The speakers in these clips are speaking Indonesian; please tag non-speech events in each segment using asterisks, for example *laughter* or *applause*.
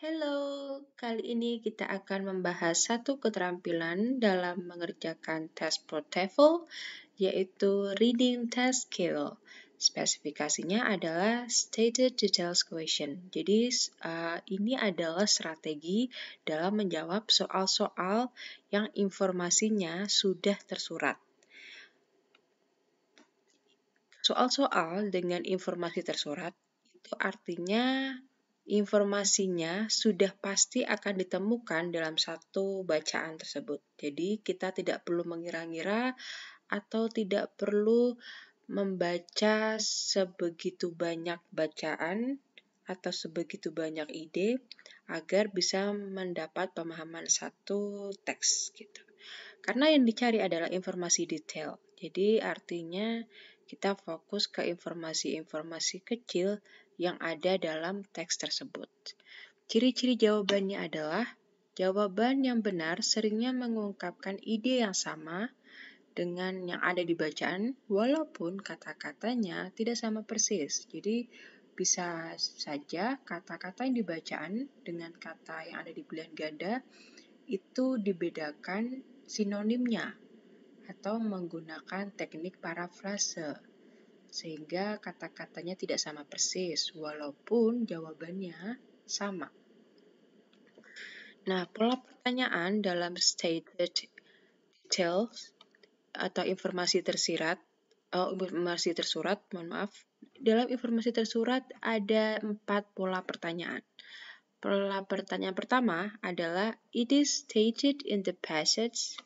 Hello, kali ini kita akan membahas satu keterampilan dalam mengerjakan tes pro yaitu Reading Test Skill. Spesifikasinya adalah Stated Details Question. Jadi, uh, ini adalah strategi dalam menjawab soal-soal yang informasinya sudah tersurat. Soal-soal dengan informasi tersurat itu artinya informasinya sudah pasti akan ditemukan dalam satu bacaan tersebut. Jadi, kita tidak perlu mengira-ngira atau tidak perlu membaca sebegitu banyak bacaan atau sebegitu banyak ide agar bisa mendapat pemahaman satu teks gitu. Karena yang dicari adalah informasi detail. Jadi artinya kita fokus ke informasi-informasi kecil yang ada dalam teks tersebut. Ciri-ciri jawabannya adalah jawaban yang benar seringnya mengungkapkan ide yang sama dengan yang ada di bacaan walaupun kata-katanya tidak sama persis. Jadi bisa saja kata-kata yang dibacaan dengan kata yang ada di pilihan ganda itu dibedakan sinonimnya atau menggunakan teknik parafrase sehingga kata-katanya tidak sama persis, walaupun jawabannya sama. Nah, pola pertanyaan dalam stated details atau informasi tersirat, oh, informasi tersurat, mohon maaf, dalam informasi tersurat ada empat pola pertanyaan. Pola pertanyaan pertama adalah it is stated in the passage.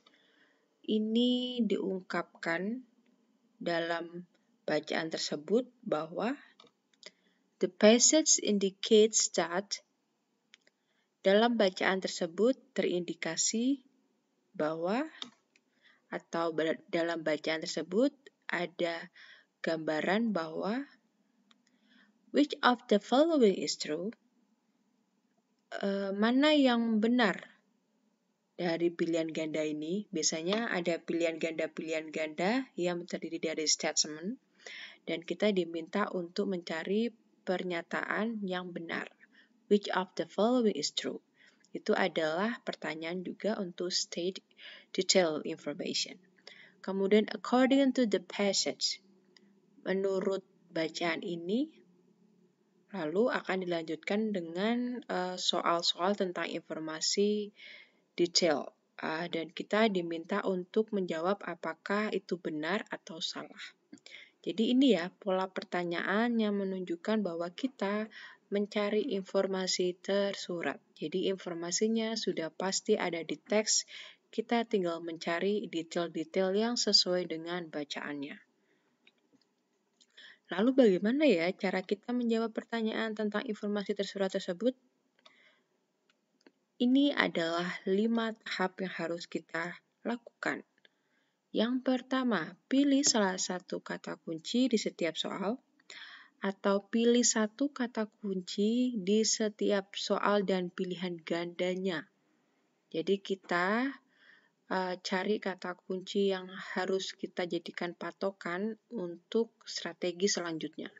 Ini diungkapkan dalam bacaan tersebut bahwa the passage indicates that dalam bacaan tersebut terindikasi bahwa atau dalam bacaan tersebut ada gambaran bahwa which of the following is true uh, mana yang benar dari pilihan ganda ini biasanya ada pilihan ganda pilihan ganda yang terdiri dari statement dan kita diminta untuk mencari pernyataan yang benar. Which of the following is true? Itu adalah pertanyaan juga untuk state detail information. Kemudian according to the passage. Menurut bacaan ini lalu akan dilanjutkan dengan eh, soal-soal uh, tentang informasi detail uh, dan kita diminta untuk menjawab apakah itu benar atau salah. Jadi ini ya pola pertanyaan yang menunjukkan bahwa kita mencari informasi tersurat. Jadi informasinya sudah pasti ada di teks, kita tinggal mencari detail-detail yang sesuai dengan bacaannya. Lalu bagaimana ya cara kita menjawab pertanyaan tentang informasi tersurat tersebut? Ini adalah lima tahap yang harus kita lakukan. Yang pertama, pilih salah satu kata kunci di setiap soal atau pilih satu kata kunci di setiap soal dan pilihan gandanya. Jadi kita eh, cari kata kunci yang harus kita jadikan patokan untuk strategi selanjutnya.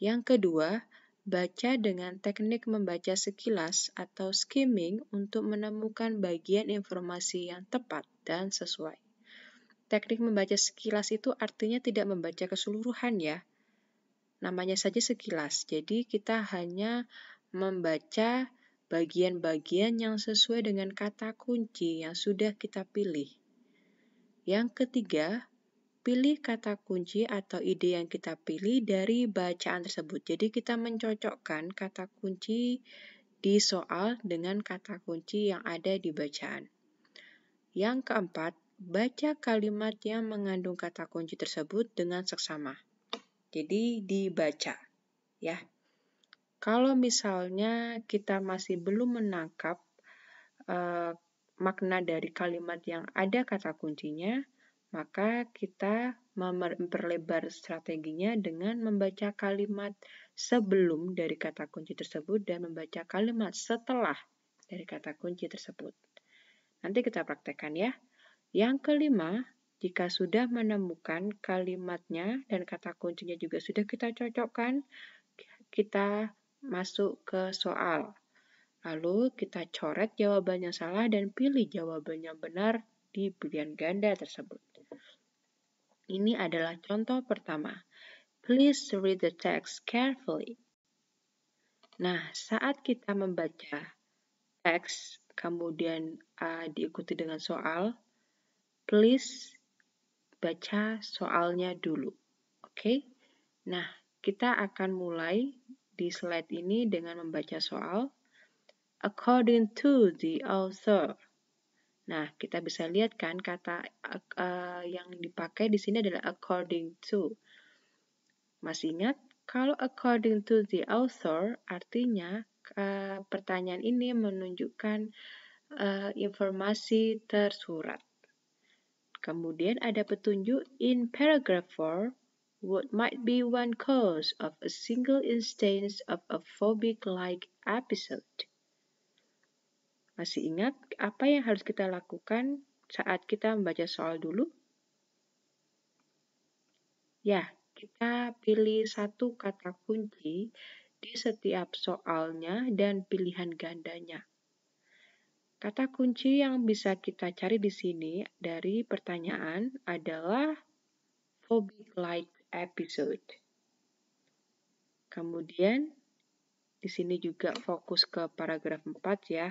Yang kedua, baca dengan teknik membaca sekilas atau skimming untuk menemukan bagian informasi yang tepat dan sesuai. Teknik membaca sekilas itu artinya tidak membaca keseluruhan ya. Namanya saja sekilas, jadi kita hanya membaca bagian-bagian yang sesuai dengan kata kunci yang sudah kita pilih. Yang ketiga, pilih kata kunci atau ide yang kita pilih dari bacaan tersebut. Jadi kita mencocokkan kata kunci di soal dengan kata kunci yang ada di bacaan. Yang keempat, baca kalimat yang mengandung kata kunci tersebut dengan seksama. Jadi dibaca, ya. Kalau misalnya kita masih belum menangkap uh, makna dari kalimat yang ada kata kuncinya, maka kita memperlebar strateginya dengan membaca kalimat sebelum dari kata kunci tersebut dan membaca kalimat setelah dari kata kunci tersebut. Nanti kita praktekkan ya. Yang kelima, jika sudah menemukan kalimatnya dan kata kuncinya juga sudah kita cocokkan, kita masuk ke soal. Lalu kita coret jawaban yang salah dan pilih jawaban yang benar di pilihan ganda tersebut. Ini adalah contoh pertama. Please read the text carefully. Nah, saat kita membaca teks, kemudian uh, diikuti dengan soal, please baca soalnya dulu. Oke. Okay? Nah, kita akan mulai di slide ini dengan membaca soal according to the author. Nah, kita bisa lihat kan kata uh, yang dipakai di sini adalah according to. Masih ingat? Kalau according to the author artinya uh, pertanyaan ini menunjukkan uh, informasi tersurat. Kemudian ada petunjuk in paragraph 4, what might be one cause of a single instance of a phobic-like episode. Masih ingat apa yang harus kita lakukan saat kita membaca soal dulu? Ya, kita pilih satu kata kunci di setiap soalnya dan pilihan gandanya. Kata kunci yang bisa kita cari di sini dari pertanyaan adalah phobic-like episode. Kemudian di sini juga fokus ke paragraf 4 ya.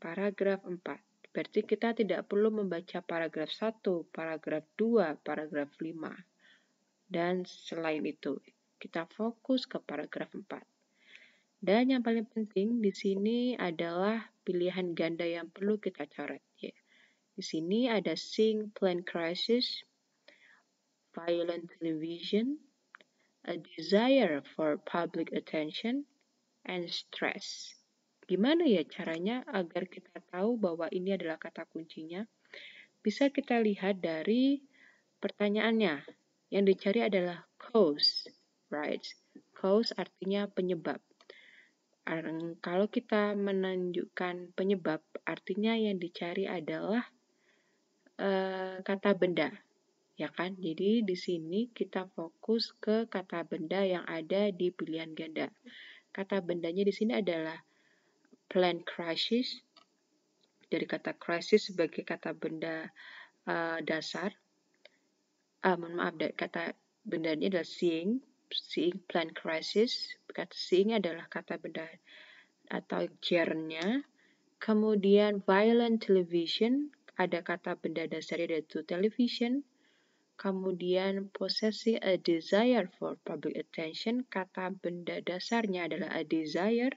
Paragraf 4. Berarti kita tidak perlu membaca paragraf 1, paragraf 2, paragraf 5. Dan selain itu, kita fokus ke paragraf 4. Dan yang paling penting di sini adalah pilihan ganda yang perlu kita cari Ya. Di sini ada Sing Plan Crisis, Violent Television, A Desire for Public Attention, and Stress. Gimana ya caranya agar kita tahu bahwa ini adalah kata kuncinya? Bisa kita lihat dari pertanyaannya. Yang dicari adalah cause, right? Cause artinya penyebab. Kalau kita menunjukkan penyebab, artinya yang dicari adalah e, kata benda, ya kan? Jadi di sini kita fokus ke kata benda yang ada di pilihan ganda. Kata bendanya di sini adalah plan crisis dari kata crisis sebagai kata benda e, dasar. Ah, mohon maaf, kata bendanya adalah seeing seeing plant crisis, kata seeing adalah kata benda atau gerennya. Kemudian violent television, ada kata benda dasarnya yaitu television. Kemudian possessing a desire for public attention, kata benda dasarnya adalah a desire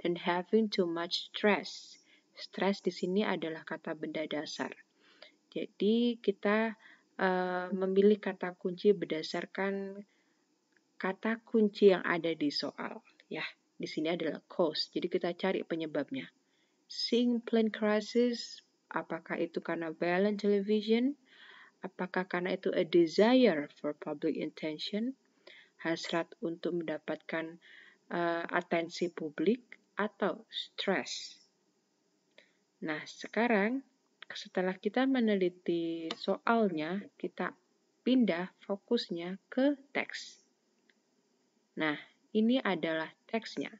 dan having too much stress. Stress di sini adalah kata benda dasar. Jadi kita uh, memilih kata kunci berdasarkan kata kunci yang ada di soal. Ya, di sini adalah cause. Jadi kita cari penyebabnya. Sing crisis, apakah itu karena violent television? Apakah karena itu a desire for public intention? Hasrat untuk mendapatkan uh, atensi publik atau stress? Nah, sekarang setelah kita meneliti soalnya, kita pindah fokusnya ke teks. Nah, ini adalah teksnya.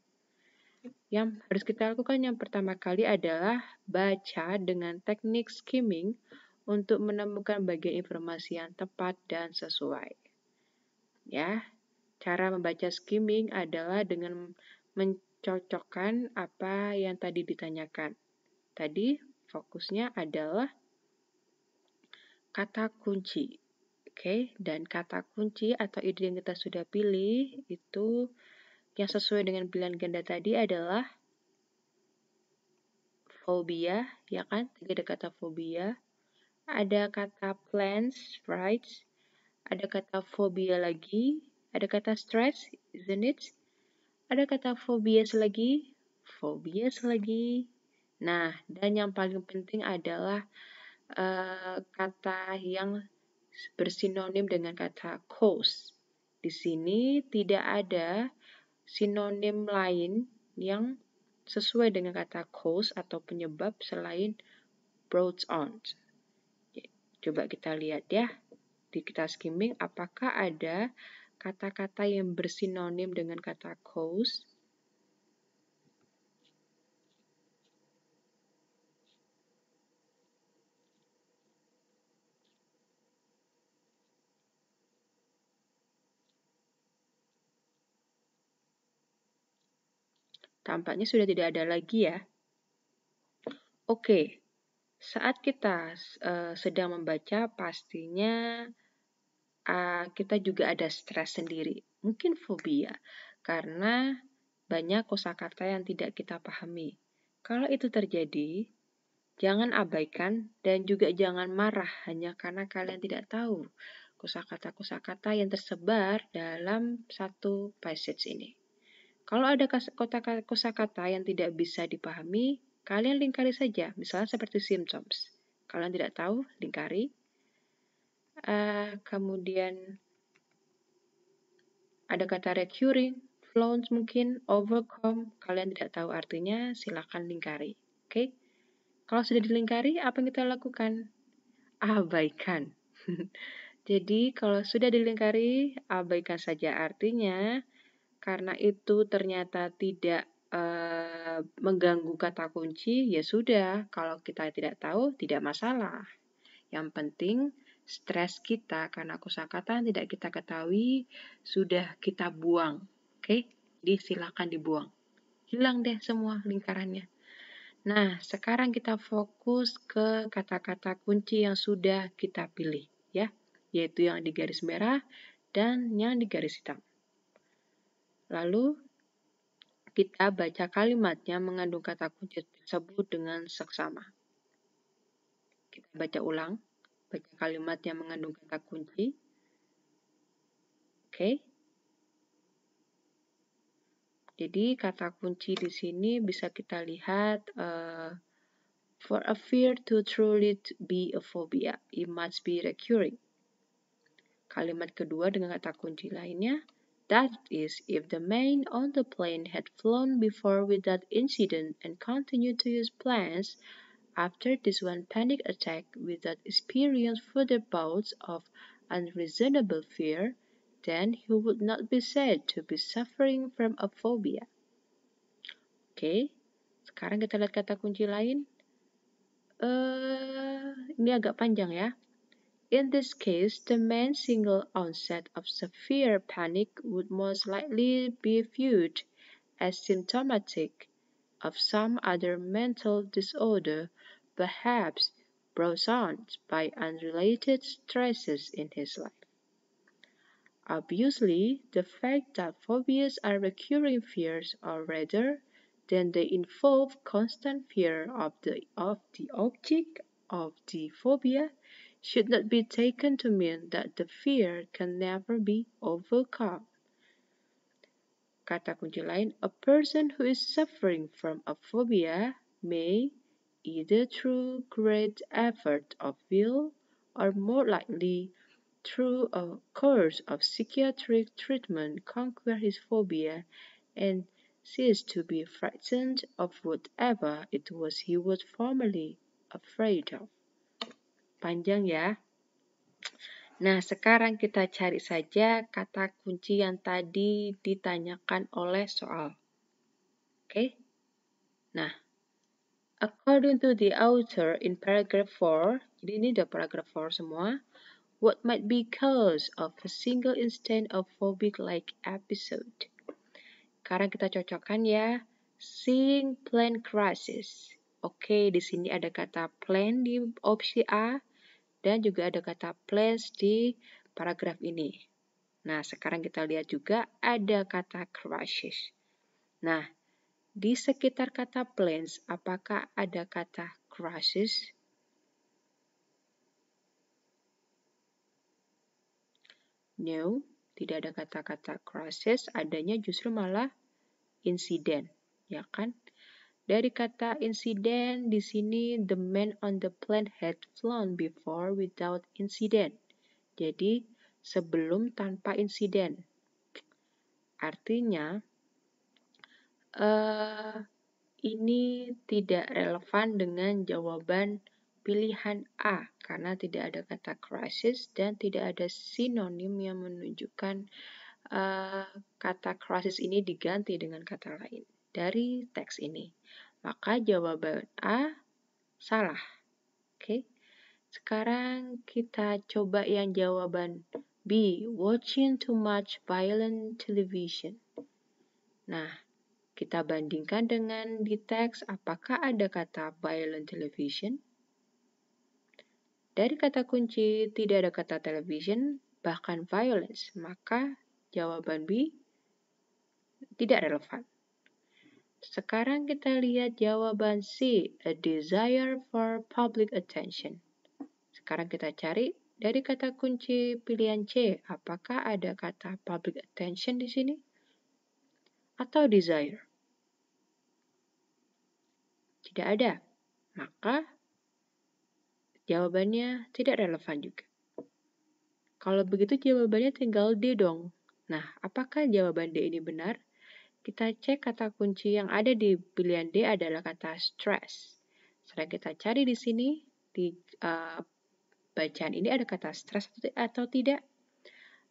Yang harus kita lakukan yang pertama kali adalah baca dengan teknik skimming untuk menemukan bagian informasi yang tepat dan sesuai. Ya, cara membaca skimming adalah dengan mencocokkan apa yang tadi ditanyakan. Tadi fokusnya adalah kata kunci. Oke, dan kata kunci atau ide yang kita sudah pilih itu yang sesuai dengan pilihan ganda tadi adalah fobia, ya kan? Tadi ada kata fobia. Ada kata plans, right? Ada kata fobia lagi. Ada kata stress, isn't it? Ada kata fobia lagi, fobia lagi. Nah, dan yang paling penting adalah uh, kata yang bersinonim dengan kata cause. Di sini tidak ada sinonim lain yang sesuai dengan kata cause atau penyebab selain brought on. Ya, coba kita lihat ya. Di kita skimming apakah ada kata-kata yang bersinonim dengan kata cause Tampaknya sudah tidak ada lagi ya. Oke, saat kita uh, sedang membaca pastinya uh, kita juga ada stres sendiri. Mungkin fobia, karena banyak kosakata yang tidak kita pahami. Kalau itu terjadi, jangan abaikan dan juga jangan marah hanya karena kalian tidak tahu kosakata-kosakata yang tersebar dalam satu passage ini. Kalau ada kosakata yang tidak bisa dipahami, kalian lingkari saja, misalnya seperti symptoms. Kalian tidak tahu, lingkari. Uh, kemudian ada kata recurring, flaunt mungkin, overcome, kalian tidak tahu artinya, silakan lingkari. Oke? Okay? Kalau sudah dilingkari, apa yang kita lakukan? Abaikan. *laughs* Jadi, kalau sudah dilingkari, abaikan saja artinya karena itu ternyata tidak e, mengganggu kata kunci, ya sudah. Kalau kita tidak tahu, tidak masalah. Yang penting stres kita karena kosakata tidak kita ketahui sudah kita buang. Oke, okay? silakan dibuang. Hilang deh semua lingkarannya. Nah, sekarang kita fokus ke kata-kata kunci yang sudah kita pilih ya, yaitu yang di garis merah dan yang di garis hitam. Lalu kita baca kalimatnya mengandung kata kunci tersebut dengan seksama. Kita baca ulang, baca kalimat yang mengandung kata kunci. Oke. Okay. Jadi kata kunci di sini bisa kita lihat uh, for a fear to truly be a phobia, it must be recurring. Kalimat kedua dengan kata kunci lainnya, That is, if the man on the plane had flown before without incident and continued to use planes after this one panic attack with that experience, further bouts of unreasonable fear, then he would not be said to be suffering from a phobia. okay. sekarang kita lihat kata kunci lain. Uh, ini agak panjang ya. In this case, the main single onset of severe panic would most likely be viewed as symptomatic of some other mental disorder, perhaps brought on by unrelated stresses in his life. Obviously, the fact that phobias are recurring fears or rather than they involve constant fear of the, of the object of the phobia should not be taken to mean that the fear can never be overcome. Kata kunci lain, a person who is suffering from a phobia may, either through great effort of will or more likely through a course of psychiatric treatment, conquer his phobia and cease to be frightened of whatever it was he was formerly afraid of. panjang ya. Nah, sekarang kita cari saja kata kunci yang tadi ditanyakan oleh soal. Oke? Okay? Nah, according to the author in paragraph 4, jadi ini udah paragraph 4 semua, what might be cause of a single instance of phobic-like episode. Sekarang kita cocokkan ya, seeing plane crashes. Oke, okay, di sini ada kata plane di opsi A, dan juga ada kata place di paragraf ini. Nah, sekarang kita lihat juga ada kata crashes. Nah, di sekitar kata plans apakah ada kata crashes? No, tidak ada kata-kata crashes, adanya justru malah insiden, ya kan? Dari kata insiden, di sini the man on the plane had flown before without incident. Jadi, sebelum tanpa insiden. Artinya, uh, ini tidak relevan dengan jawaban pilihan A karena tidak ada kata crisis dan tidak ada sinonim yang menunjukkan uh, kata crisis ini diganti dengan kata lain dari teks ini. Maka jawaban A salah. Oke. Sekarang kita coba yang jawaban B, watching too much violent television. Nah, kita bandingkan dengan di teks apakah ada kata violent television? Dari kata kunci tidak ada kata television, bahkan violence, maka jawaban B tidak relevan. Sekarang kita lihat jawaban C, a desire for public attention. Sekarang kita cari dari kata kunci pilihan C, apakah ada kata public attention di sini? Atau desire? Tidak ada. Maka jawabannya tidak relevan juga. Kalau begitu jawabannya tinggal D dong. Nah, apakah jawaban D ini benar? Kita cek kata kunci yang ada di pilihan D adalah kata stress. Setelah kita cari di sini, di uh, bacaan ini ada kata stress atau tidak?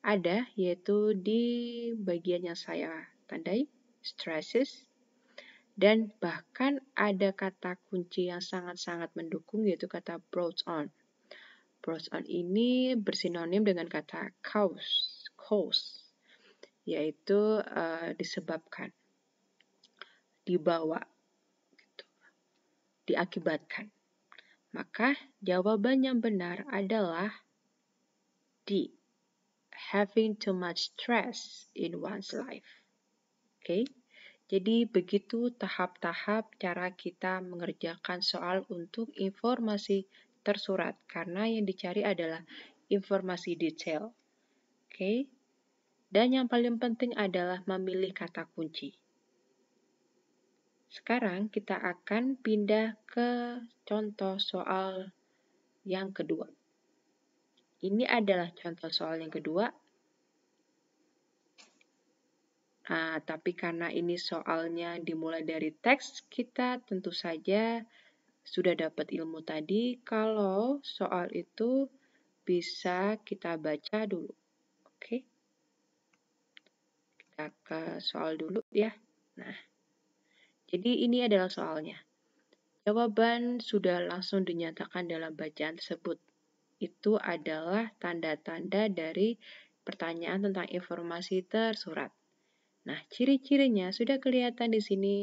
Ada, yaitu di bagian yang saya tandai, stresses. Dan bahkan ada kata kunci yang sangat-sangat mendukung, yaitu kata brought on. Brought on ini bersinonim dengan kata cause. cause yaitu uh, disebabkan, dibawa, gitu, diakibatkan. Maka jawaban yang benar adalah D. Having too much stress in one's life. Oke, okay? jadi begitu tahap-tahap cara kita mengerjakan soal untuk informasi tersurat, karena yang dicari adalah informasi detail. Oke, okay? Dan yang paling penting adalah memilih kata kunci. Sekarang kita akan pindah ke contoh soal yang kedua. Ini adalah contoh soal yang kedua. Nah, tapi karena ini soalnya dimulai dari teks, kita tentu saja sudah dapat ilmu tadi kalau soal itu bisa kita baca dulu. Oke. Okay? kita ke soal dulu ya. Nah, jadi ini adalah soalnya. Jawaban sudah langsung dinyatakan dalam bacaan tersebut. Itu adalah tanda-tanda dari pertanyaan tentang informasi tersurat. Nah, ciri-cirinya sudah kelihatan di sini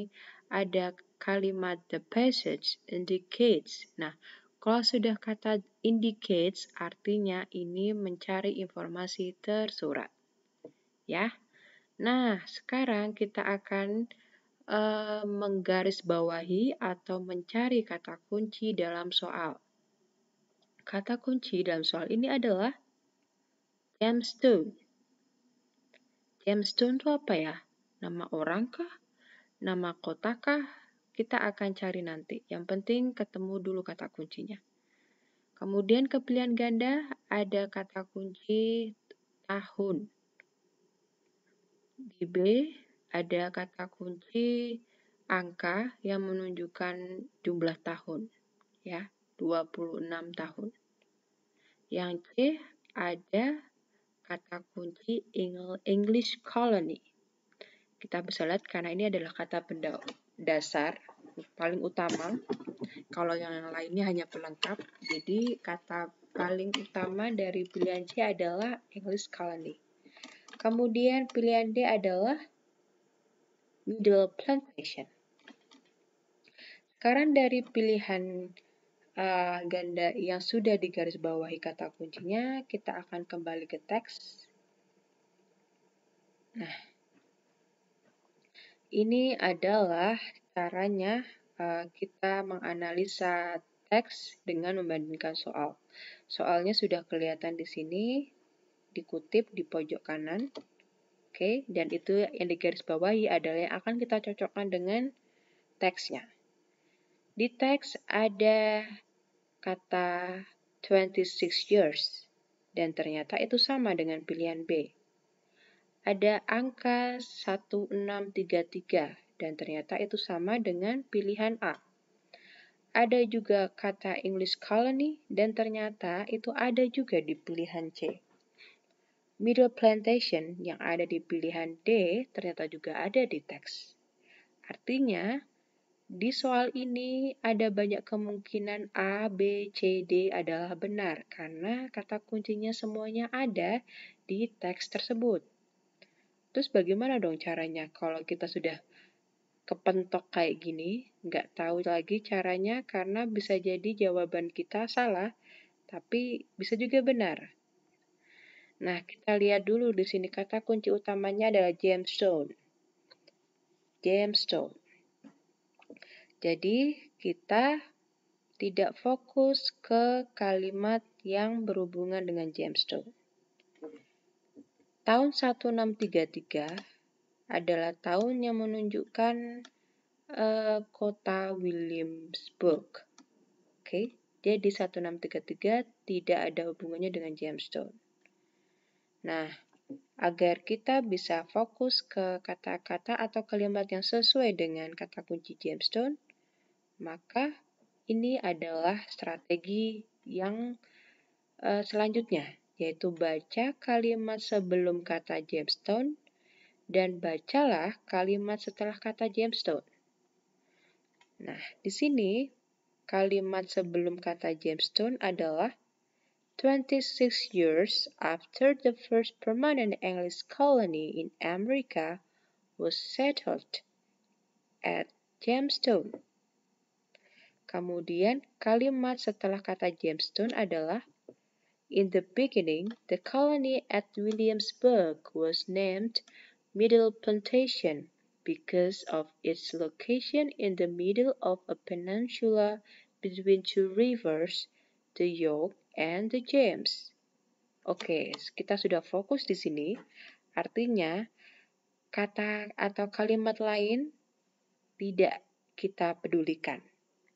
ada kalimat the passage indicates. Nah, kalau sudah kata indicates artinya ini mencari informasi tersurat. Ya. Nah, sekarang kita akan eh, menggarisbawahi atau mencari kata kunci dalam soal. Kata kunci dalam soal ini adalah gemstone. Gemstone itu apa ya? Nama orang kah? Nama kota kah? Kita akan cari nanti. Yang penting ketemu dulu kata kuncinya. Kemudian ke ganda ada kata kunci tahun. Di B ada kata kunci angka yang menunjukkan jumlah tahun ya, 26 tahun. Yang C ada kata kunci English colony. Kita bisa lihat karena ini adalah kata benda dasar paling utama. Kalau yang lainnya hanya pelengkap. Jadi kata paling utama dari pilihan C adalah English colony. Kemudian pilihan D adalah middle plantation. Sekarang dari pilihan uh, ganda yang sudah digarisbawahi kata kuncinya, kita akan kembali ke teks. Nah, ini adalah caranya uh, kita menganalisa teks dengan membandingkan soal. Soalnya sudah kelihatan di sini dikutip di pojok kanan. Oke, dan itu yang digaris bawahi adalah yang akan kita cocokkan dengan teksnya. Di teks ada kata 26 years dan ternyata itu sama dengan pilihan B. Ada angka 1633 dan ternyata itu sama dengan pilihan A. Ada juga kata English colony dan ternyata itu ada juga di pilihan C. Middle plantation yang ada di pilihan D ternyata juga ada di teks. Artinya, di soal ini ada banyak kemungkinan A, B, C, D adalah benar karena kata kuncinya semuanya ada di teks tersebut. Terus bagaimana dong caranya kalau kita sudah kepentok kayak gini, nggak tahu lagi caranya karena bisa jadi jawaban kita salah, tapi bisa juga benar. Nah, kita lihat dulu di sini kata kunci utamanya adalah gemstone. Gemstone. Jadi, kita tidak fokus ke kalimat yang berhubungan dengan gemstone. Tahun 1633 adalah tahun yang menunjukkan uh, kota Williamsburg. Oke, okay? jadi 1633 tidak ada hubungannya dengan gemstone. Nah, agar kita bisa fokus ke kata-kata atau kalimat yang sesuai dengan kata kunci gemstone, maka ini adalah strategi yang uh, selanjutnya, yaitu baca kalimat sebelum kata gemstone dan bacalah kalimat setelah kata gemstone. Nah, di sini kalimat sebelum kata gemstone adalah 26 years after the first permanent English colony in America was settled at Jamestown. Kemudian kalimat setelah kata Jamestown adalah In the beginning, the colony at Williamsburg was named Middle Plantation because of its location in the middle of a peninsula between two rivers, the York and the James. Oke, okay, kita sudah fokus di sini. Artinya, kata atau kalimat lain tidak kita pedulikan.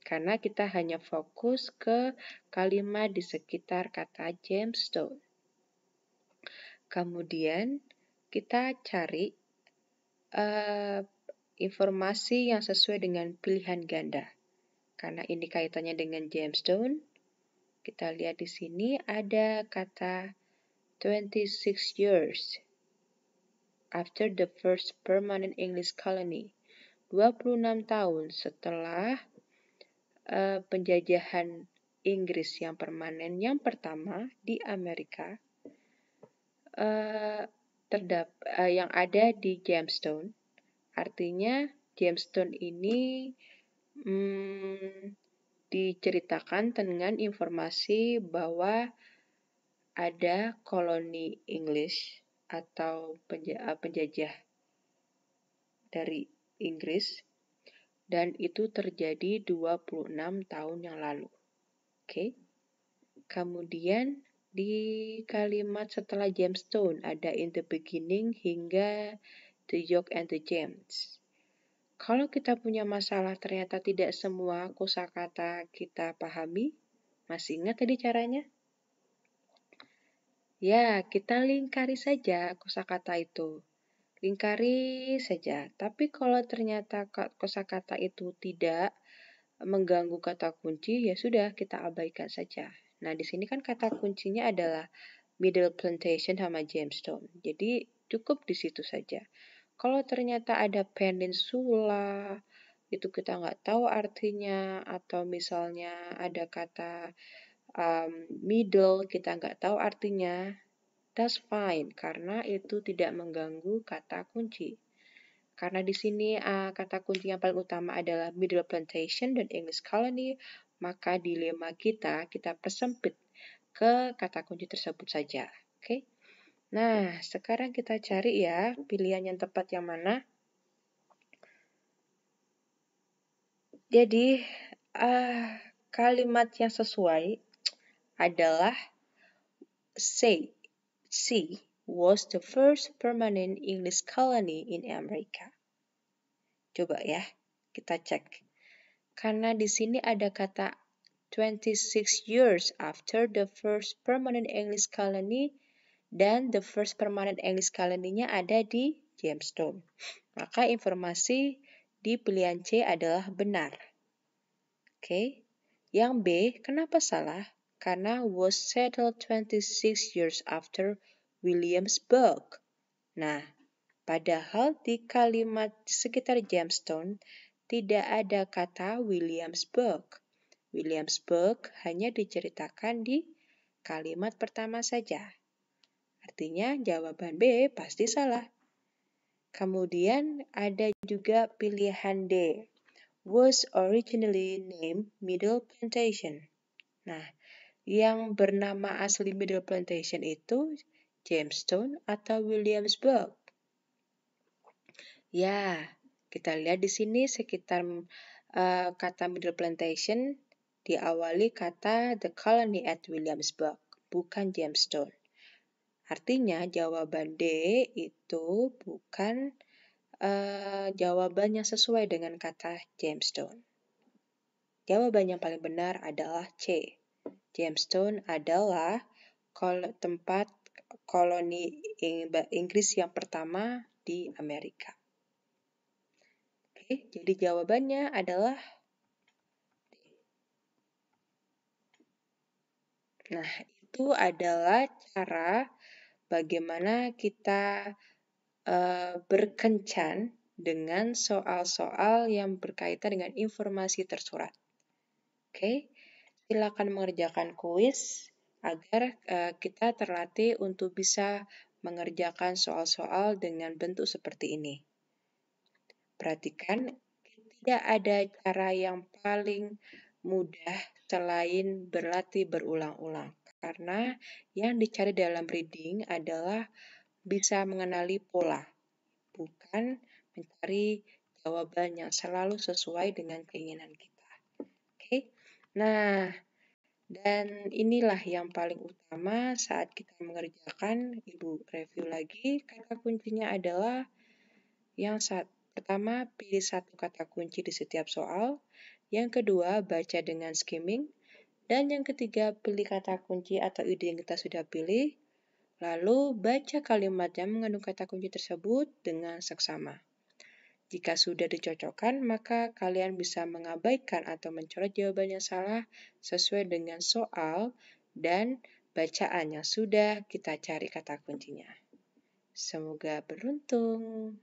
Karena kita hanya fokus ke kalimat di sekitar kata gemstone. Kemudian, kita cari uh, informasi yang sesuai dengan pilihan ganda. Karena ini kaitannya dengan gemstone, kita lihat di sini ada kata 26 years after the first permanent English colony. 26 tahun setelah uh, penjajahan Inggris yang permanen yang pertama di Amerika uh, terdap uh, yang ada di Jamestown. Artinya Jamestown ini hmm, diceritakan dengan informasi bahwa ada koloni Inggris atau eh, penjajah dari Inggris dan itu terjadi 26 tahun yang lalu. Oke. Okay. Kemudian di kalimat setelah James Stone ada in the beginning hingga the York and the James. Kalau kita punya masalah ternyata tidak semua kosakata kita pahami, masih ingat tadi caranya? Ya, kita lingkari saja kosakata itu. Lingkari saja. Tapi kalau ternyata kosakata itu tidak mengganggu kata kunci, ya sudah kita abaikan saja. Nah, di sini kan kata kuncinya adalah middle plantation sama gemstone. Jadi, cukup di situ saja. Kalau ternyata ada peninsula, itu kita nggak tahu artinya, atau misalnya ada kata um, middle, kita nggak tahu artinya, that's fine, karena itu tidak mengganggu kata kunci. Karena di sini uh, kata kunci yang paling utama adalah middle plantation dan English colony, maka dilema kita, kita persempit ke kata kunci tersebut saja. Oke. Okay? Nah, sekarang kita cari ya pilihan yang tepat yang mana. Jadi, uh, kalimat yang sesuai adalah C. C was the first permanent English colony in America. Coba ya, kita cek. Karena di sini ada kata 26 years after the first permanent English colony dan the first permanent English colony-nya ada di Jamestown. Maka informasi di pilihan C adalah benar. Oke. Okay. Yang B, kenapa salah? Karena was settled 26 years after Williamsburg. Nah, padahal di kalimat sekitar Jamestown tidak ada kata Williamsburg. Williamsburg hanya diceritakan di kalimat pertama saja. Artinya jawaban B pasti salah. Kemudian ada juga pilihan D. Was originally named Middle Plantation. Nah, yang bernama asli Middle Plantation itu James Stone atau Williamsburg. Ya, kita lihat di sini sekitar uh, kata Middle Plantation diawali kata the colony at Williamsburg, bukan James Stone. Artinya jawaban D itu bukan uh, jawaban yang sesuai dengan kata gemstone. Jawaban yang paling benar adalah C. Gemstone adalah kol tempat koloni Inggris yang pertama di Amerika. Oke, jadi jawabannya adalah Nah, itu adalah cara bagaimana kita uh, berkencan dengan soal-soal yang berkaitan dengan informasi tersurat. Oke, okay? silakan mengerjakan kuis agar uh, kita terlatih untuk bisa mengerjakan soal-soal dengan bentuk seperti ini. Perhatikan, tidak ada cara yang paling mudah selain berlatih berulang-ulang karena yang dicari dalam breeding adalah bisa mengenali pola, bukan mencari jawaban yang selalu sesuai dengan keinginan kita. Oke, nah, dan inilah yang paling utama saat kita mengerjakan ibu review lagi. Kata kuncinya adalah yang saat pertama pilih satu kata kunci di setiap soal, yang kedua baca dengan skimming. Dan yang ketiga, pilih kata kunci atau ide yang kita sudah pilih, lalu baca kalimat yang mengandung kata kunci tersebut dengan seksama. Jika sudah dicocokkan, maka kalian bisa mengabaikan atau mencoret jawaban yang salah sesuai dengan soal dan bacaan yang sudah kita cari kata kuncinya. Semoga beruntung.